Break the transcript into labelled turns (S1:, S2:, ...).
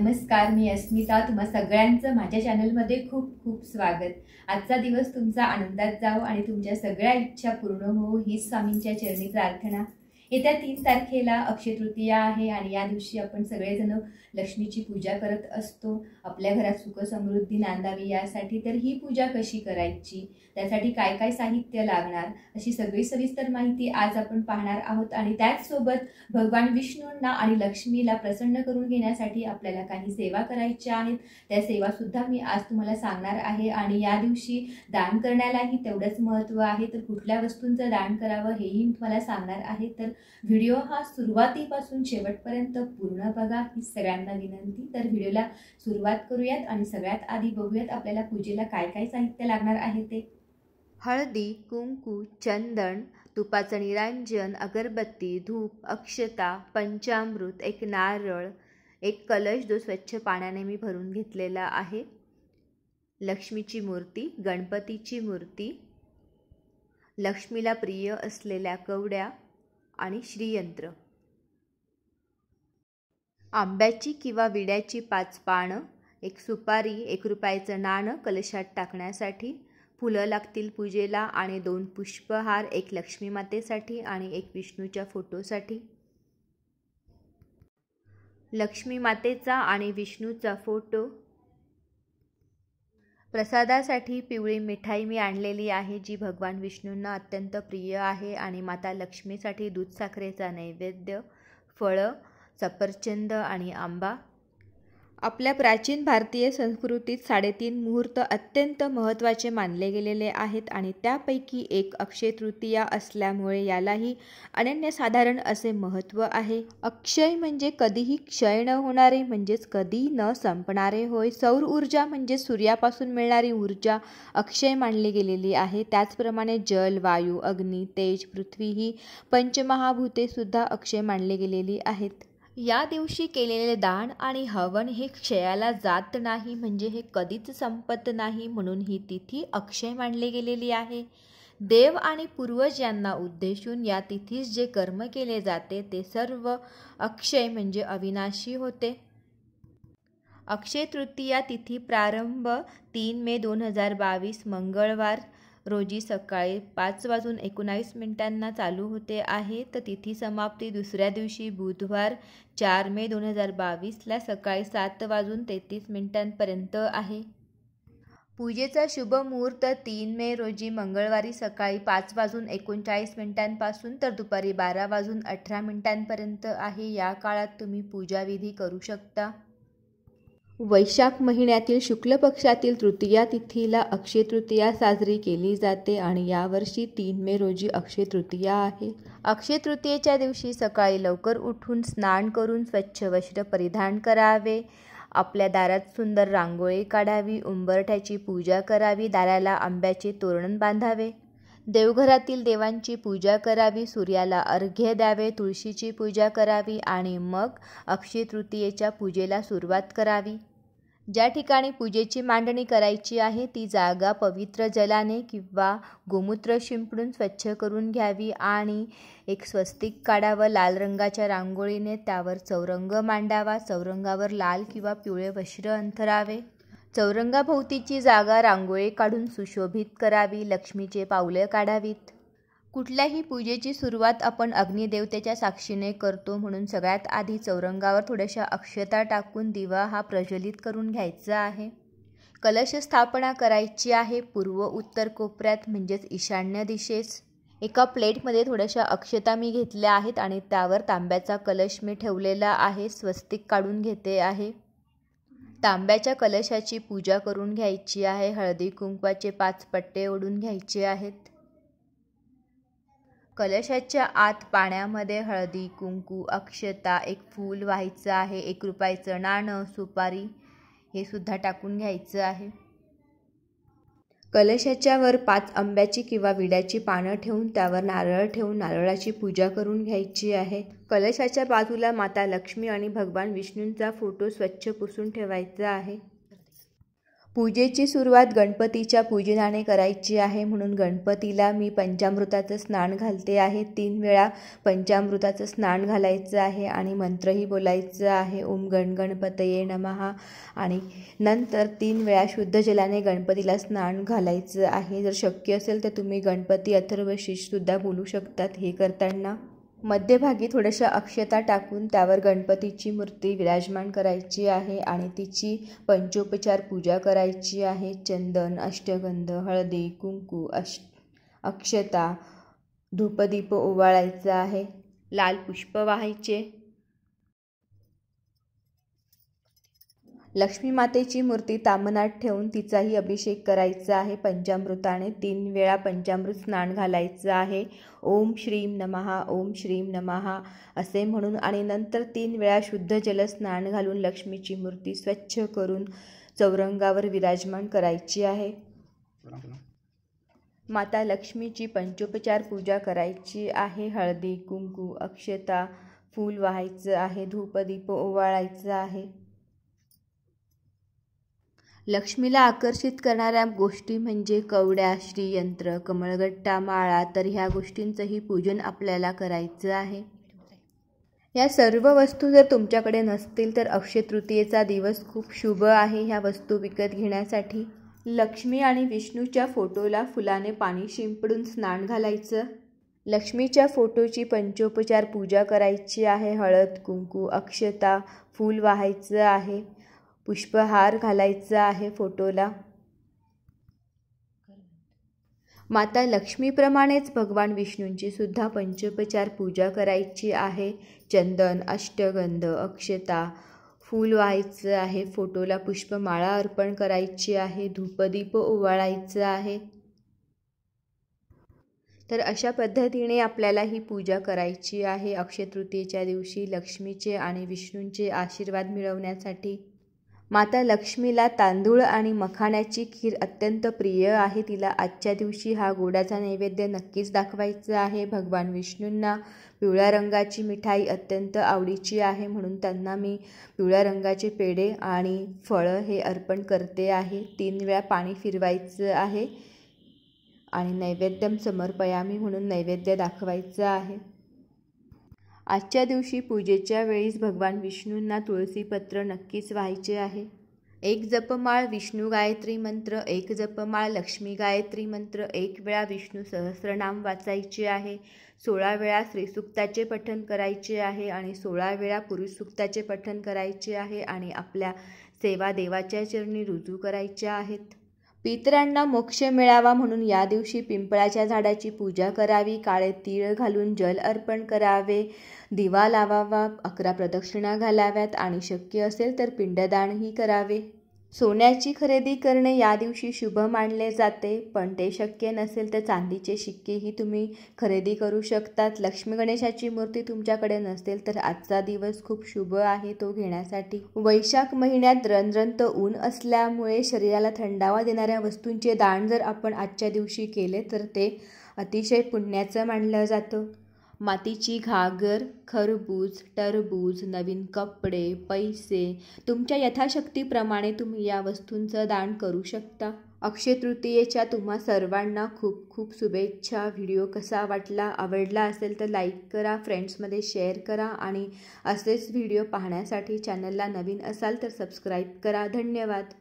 S1: नमस्कार मी अस्मिता तुम्हा सगळ्यांचं माझ्या चॅनलमध्ये खूप खूप स्वागत आजचा दिवस तुमचा आनंदात जावो आणि तुमच्या सगळ्या इच्छा पूर्ण हो हीच स्वामींच्या चरणी प्रार्थना येत्या तीन तारखेला अक्षय तृतीया आहे आणि या दिवशी आपण सगळेजण लक्ष्मीची पूजा करत असतो आपल्या घरात सुख समृद्धी नांदावी यासाठी तर ही पूजा कशी करायची त्यासाठी काय काय साहित्य लागणार अशी सगळी सविस्तर माहिती आज आपण पाहणार आहोत आणि त्याचसोबत भगवान विष्णूंना आणि लक्ष्मीला प्रसन्न करून घेण्यासाठी आपल्याला काही सेवा करायच्या आहेत त्या सेवासुद्धा मी आज तुम्हाला सांगणार आहे आणि या दिवशी दान करण्यालाही तेवढंच महत्त्व आहे तर कुठल्या वस्तूंचं दान करावं हेही मी तुम्हाला सांगणार आहे तर व्हिडिओ हा सुरुवातीपासून शेवटपर्यंत पूर्ण बघा ही सगळ्यांना विनंती तर व्हिडिओला सुरुवात करूयात आणि सगळ्यात आधी बघूयात आपल्याला पूजेला काय काय साहित्य लागणार आहे ते हळदी कुंकू चंदन तुपाचं निरांजन अगरबत्ती धूप अक्षता पंचामृत एक नारळ एक कलश जो स्वच्छ पाण्याने मी भरून घेतलेला आहे लक्ष्मीची मूर्ती गणपतीची मूर्ती लक्ष्मीला प्रिय असलेल्या कवड्या आणि श्रीयंत्र आंब्याची किंवा विड्याची पाच पानं एक सुपारी एक रुपयाचं नाणं कलशात टाकण्यासाठी फुलं लागतील पूजेला आणि दोन पुष्पहार एक लक्ष्मी मातेसाठी आणि एक विष्णूच्या फोटोसाठी लक्ष्मी मातेचा आणि विष्णूचा फोटो प्रसादासाठी पिवळी मिठाई मी आणलेली आहे जी भगवान विष्णूंना अत्यंत प्रिय आहे आणि माता लक्ष्मीसाठी दूधसाखरेचा नैवेद्य फळं सफरचंद आणि आंबा आपल्या प्राचीन भारतीय संस्कृतीत साडेतीन मुहूर्त अत्यंत महत्त्वाचे मानले गेलेले आहेत आणि त्यापैकी एक अक्षय तृतीया असल्यामुळे यालाही अनन्यसाधारण असे महत्त्व आहे अक्षय म्हणजे कधीही क्षय न होणारे म्हणजेच कधी न संपणारे होय सौर ऊर्जा म्हणजे सूर्यापासून मिळणारी ऊर्जा अक्षय मानली गेलेली आहे त्याचप्रमाणे जल वायू अग्नी तेज पृथ्वी ही पंचमहाभूतेसुद्धा अक्षय मानली गेलेली आहेत या दिवशी केलेले दान आणि हवन हे क्षयाला जात नाही म्हणजे हे कधीच संपत नाही म्हणून ही तिथी अक्षय मानली गेलेली आहे देव आणि पूर्वज यांना उद्देशून या तिथीस जे कर्म केले जाते ते सर्व अक्षय म्हणजे अविनाशी होते अक्षय तृतीया तिथी प्रारंभ तीन मे दोन हजार बावीस मंगळवार रोजी सकाळी पाच वाजून एकोणावीस मिनिटांना चालू होते आहे तर तिथी समाप्ती दुसऱ्या दिवशी बुधवार चार मे दोन हजार बावीसला सकाळी सात वाजून तेहतीस मिनिटांपर्यंत आहे पूजेचा शुभ मुहूर्त तीन मे रोजी मंगळवारी सकाळी पाच वाजून एकोणचाळीस मिनिटांपासून तर दुपारी बारा वाजून अठरा मिनिटांपर्यंत आहे या काळात तुम्ही पूजाविधी करू शकता वैशाख महिन्यातील शुक्ल पक्षातील तृतीया तिथीला अक्षय तृतीया साजरी केली जाते आणि यावर्षी तीन मे रोजी अक्षय तृतीया आहे अक्षय तृतीयेच्या दिवशी सकाळी लवकर उठून स्नान करून स्वच्छ वस्त्र परिधान करावे आपल्या दारात सुंदर रांगोळी काढावी उंबरठ्याची पूजा करावी दाराला आंब्याचे तोरण बांधावे देवघरातील देवांची पूजा करावी सूर्याला अर्घ्य द्यावे तुळशीची पूजा करावी आणि मग अक्षय तृतीयेच्या पूजेला सुरुवात करावी ज्या ठिकाणी पूजेची मांडणी करायची आहे ती जागा पवित्र जलाने किंवा गोमूत्र शिंपडून स्वच्छ करून घ्यावी आणि एक स्वस्तिक काढावं लाल रंगाच्या रांगोळीने त्यावर चौरंग मांडावा चौरंगावर लाल किंवा पिवळे वस्त्र अंथरावे चौरंगाभोवतीची जागा रांगोळी काढून सुशोभित करावी लक्ष्मीचे पावले काढावीत कुठल्याही पूजेची सुरुवात आपण अग्निदेवतेच्या साक्षीने करतो म्हणून सगळ्यात आधी चौरंगावर थोड्याशा अक्षता टाकून दिवा हा प्रज्वलित करून घ्यायचा आहे कलश स्थापना करायची आहे पूर्व उत्तर कोपऱ्यात म्हणजेच ईशान्य दिशेस एका प्लेटमध्ये थोड्याशा अक्षता मी घेतल्या आहेत आणि त्यावर तांब्याचा कलश मी ठेवलेला आहे स्वस्तिक काढून घेते आहे तांब्याच्या कलशाची पूजा करून घ्यायची आहे हळदी कुंकवाचे पाच पट्टे ओढून घ्यायचे आहेत कलशाच्या आत पाण्यामध्ये हळदी कुंकू अक्षता एक फूल व्हायचं आहे एक रुपयाचं नाणं सुपारी हे सुद्धा टाकून घ्यायचं आहे कलशाच्या वर पाच आंब्याची किंवा विड्याची पानं ठेवून त्यावर नारळ ठेवून नारळाची पूजा करून घ्यायची आहे कलशाच्या बाजूला माता लक्ष्मी आणि भगवान विष्णूंचा फोटो स्वच्छ पुसून ठेवायचा आहे पूजेची सुरुवात गणपतीच्या पूजनाने करायची आहे म्हणून गणपतीला मी पंचामृताचं स्नान घालते आहे तीन वेळा पंचामृताचं स्नान घालायचं आहे आणि मंत्रही बोलायचं आहे ओम गण गणपतये नमहा आणि नंतर तीन वेळा शुद्ध जलाने गणपतीला स्नान घालायचं आहे जर शक्य असेल तर तुम्ही गणपती अथर्वशीषसुद्धा बोलू शकतात हे करताना मध्यभागी थोड्याशा अक्षता टाकून त्यावर गणपतीची मूर्ती विराजमान करायची आहे आणि तिची पंचोपचार पूजा करायची आहे चंदन अष्टगंध हळदी कुंकू अश अक्षता धूपदीप ओवाळायचं आहे लाल पुष्प वाहायचे लक्ष्मी मातेची मूर्ती तामनात ठेवून तिचाही अभिषेक करायचा आहे पंचामृताने तीन वेळा पंचामृत स्नान घालायचं आहे ओम श्रीम नमहा ओम श्रीम नमहा असे म्हणून आणि नंतर तीन वेळा शुद्ध जल स्नान घालून लक्ष्मीची मूर्ती स्वच्छ करून चौरंगावर विराजमान करायची आहे माता लक्ष्मीची पंचोपचार पूजा करायची आहे हळदी कुंकू अक्षता फूल वाहायचं आहे धूपदीप ओवाळायचं आहे लक्ष्मीला आकर्षित करणाऱ्या गोष्टी म्हणजे कवड्या श्रीयंत्र कमळगट्टा माळा तर ह्या गोष्टींचंही पूजन आपल्याला करायचं आहे या सर्व वस्तू जर तुमच्याकडे नसतील तर अक्षय तृतीयेचा दिवस खूप शुभ आहे ह्या वस्तू विकत घेण्यासाठी लक्ष्मी आणि विष्णूच्या फोटोला फुलाने पाणी शिंपडून स्नान घालायचं लक्ष्मीच्या फोटोची पंचोपचार पूजा करायची आहे हळद कुंकू अक्षता फूल वाहायचं आहे पुष्पहार घालायचा आहे फोटोला माता लक्ष्मीप्रमाणेच भगवान विष्णूंची सुद्धा पंचोपचार पूजा करायची आहे चंदन अष्टगंध अक्षता फूल व्हायचं आहे फोटोला पुष्पमाळा अर्पण करायची आहे धूपदीप ओवाळायचं आहे तर अशा पद्धतीने आपल्याला ही पूजा करायची आहे अक्षय तृतीयेच्या दिवशी लक्ष्मीचे आणि विष्णूंचे आशीर्वाद मिळवण्यासाठी माता लक्ष्मीला तांदूळ आणि मखाण्याची खीर अत्यंत प्रिय आहे तिला आजच्या दिवशी हा गोडाचा नैवेद्य नक्कीच दाखवायचा आहे भगवान विष्णूंना पिवळ्या रंगाची मिठाई अत्यंत आवडीची आहे म्हणून त्यांना मी पिवळ्या रंगाचे पेढे आणि फळं हे अर्पण करते आहे तीन वेळा पाणी फिरवायचं आहे आणि नैवेद्यम समर्पयामी म्हणून नैवेद्य दाखवायचं आहे आजच्या दिवशी पूजेच्या वेळीस भगवान विष्णूंना तुळसीपत्र नक्कीच व्हायचे आहे एक जपमाळ विष्णू गायत्री मंत्र एक जपमाळ लक्ष्मी गायत्री मंत्र एक वेळा विष्णू सहस्रनाम वाचायचे आहे सोळा वेळा श्रीसुक्ताचे पठण करायचे आहे आणि सोळा वेळा पुरुषसुक्ताचे पठण करायचे आहे आणि आपल्या सेवा देवाच्या चरणी रुजू करायच्या आहेत पितरांना मोक्ष मिळावा म्हणून या दिवशी पिंपळाच्या झाडाची पूजा करावी काळे तीळ घालून जल अर्पण करावे दिवा लावावा अकरा प्रदक्षिणा घालाव्यात आणि शक्य असेल तर पिंडदानही करावे सोन्याची खरेदी करणे या दिवशी शुभ मानले जाते पण ते शक्य नसेल तर चांदीचे शिक्केही तुम्ही खरेदी करू शकतात लक्ष्मी गणेशाची मूर्ती तुमच्याकडे नसेल तर आजचा दिवस खूप शुभ आहे तो घेण्यासाठी वैशाख महिन्यात रनरंत ऊन असल्यामुळे शरीराला थंडावा देणाऱ्या वस्तूंचे दान जर आपण आजच्या दिवशी केले तर ते अतिशय पुण्याचं मानलं जातं मातीची घागर खरबूज टरबूज नवीन कपडे पैसे तुमच्या यथाशक्तीप्रमाणे तुम्ही या वस्तूंचं दान करू शकता अक्षय तृतीयेच्या तुम्हा सर्वांना खूप खूप शुभेच्छा व्हिडिओ कसा वाटला आवडला असेल तर लाईक करा फ्रेंड्समध्ये शेअर करा आणि असेच व्हिडिओ पाहण्यासाठी चॅनलला नवीन असाल तर सबस्क्राईब करा धन्यवाद